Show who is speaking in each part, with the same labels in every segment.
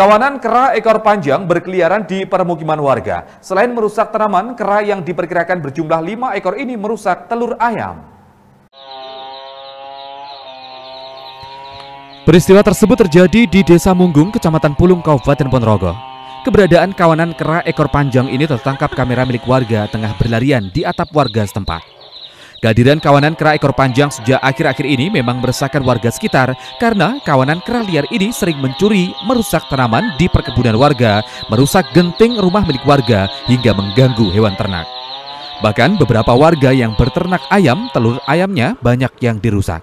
Speaker 1: Kawanan kera ekor panjang berkeliaran di permukiman warga. Selain merusak tanaman, kera yang diperkirakan berjumlah 5 ekor ini merusak telur ayam. Peristiwa tersebut terjadi di Desa Munggung, Kecamatan Pulung, Kabupaten Ponorogo. Keberadaan kawanan kera ekor panjang ini tertangkap kamera milik warga tengah berlarian di atap warga setempat. Kehadiran kawanan kera ekor panjang sejak akhir-akhir ini memang meresahkan warga sekitar karena kawanan kera liar ini sering mencuri, merusak tanaman di perkebunan warga, merusak genting rumah milik warga, hingga mengganggu hewan ternak. Bahkan beberapa warga yang berternak ayam, telur ayamnya banyak yang dirusak.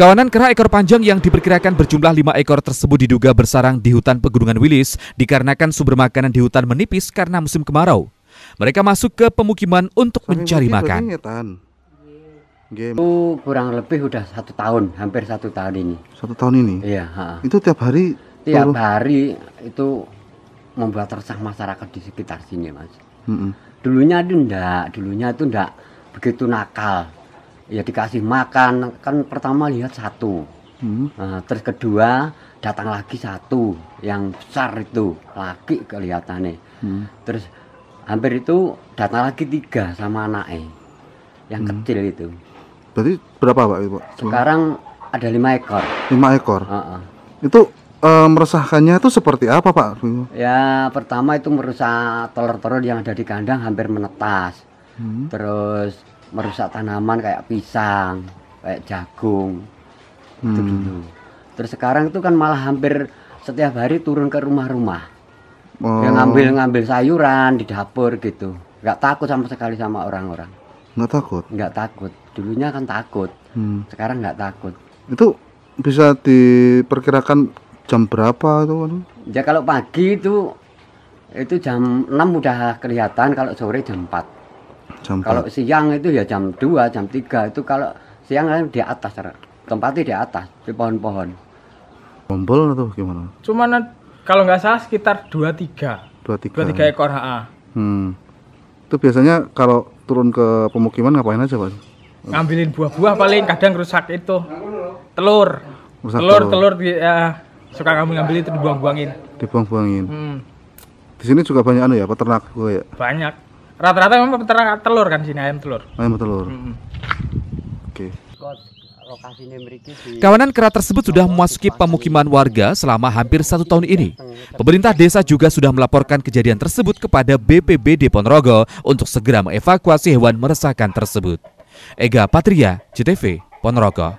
Speaker 1: Kawanan kera ekor panjang yang diperkirakan berjumlah 5 ekor tersebut diduga bersarang di hutan Pegunungan Wilis dikarenakan sumber makanan di hutan menipis karena musim kemarau. Mereka masuk ke pemukiman untuk mencari makan.
Speaker 2: Game. Itu kurang lebih udah satu tahun, hampir satu tahun ini. Satu tahun ini? Iya. Ha.
Speaker 1: Itu tiap hari? Tiap turun. hari
Speaker 2: itu membuat resah masyarakat di sekitar sini, mas. Mm -mm. Dulunya itu enggak, dulunya itu ndak begitu nakal. Ya dikasih makan, kan pertama lihat satu. Mm. Nah, terus kedua datang lagi satu yang besar itu laki kelihatannya. Mm. Terus hampir itu datang lagi tiga sama anaknya yang mm. kecil itu. Berarti berapa pak? Sekarang ada lima ekor. Lima ekor. Uh -uh. Itu
Speaker 3: e, meresahkannya itu seperti apa pak?
Speaker 2: Ya pertama itu merusak telur-telur yang ada di kandang hampir menetas. Hmm. Terus merusak tanaman kayak pisang, kayak jagung, hmm. itu dulu. Terus sekarang itu kan malah hampir setiap hari turun ke rumah-rumah.
Speaker 3: Oh. yang ngambil-ngambil
Speaker 2: sayuran di dapur gitu. Nggak takut sama sekali sama orang-orang. Nggak takut? Nggak takut dulunya kan takut hmm. sekarang nggak takut
Speaker 3: itu bisa diperkirakan jam berapa tuh
Speaker 2: ya kalau pagi itu itu jam 6 udah kelihatan kalau sore jam 4 jam 4. kalau siang itu ya jam 2 jam 3 itu kalau siang kan di atas tempatnya di atas di pohon-pohon tombol atau gimana
Speaker 4: cuman kalau nggak salah sekitar 23
Speaker 3: 23 23
Speaker 4: ekor HA
Speaker 2: hmm. itu
Speaker 3: biasanya kalau turun ke pemukiman ngapain aja Pak
Speaker 4: ngambilin buah-buah paling kadang rusak itu telur
Speaker 3: rusak telur telur,
Speaker 4: telur uh, suka kamu ngambilin itu dibuang-buangin
Speaker 3: dibuang-buangin hmm. di sini juga banyak anu ya peternak gue ya
Speaker 4: banyak rata-rata memang peternak telur kan sini ayam telur ayam telur hmm. oke
Speaker 1: okay. Kawanan kera tersebut sudah memasuki pemukiman warga selama hampir satu tahun ini. Pemerintah desa juga sudah melaporkan kejadian tersebut kepada BPBD Ponorogo untuk segera mengevakuasi hewan meresahkan tersebut. Ega Patria, CTV, Ponorogo.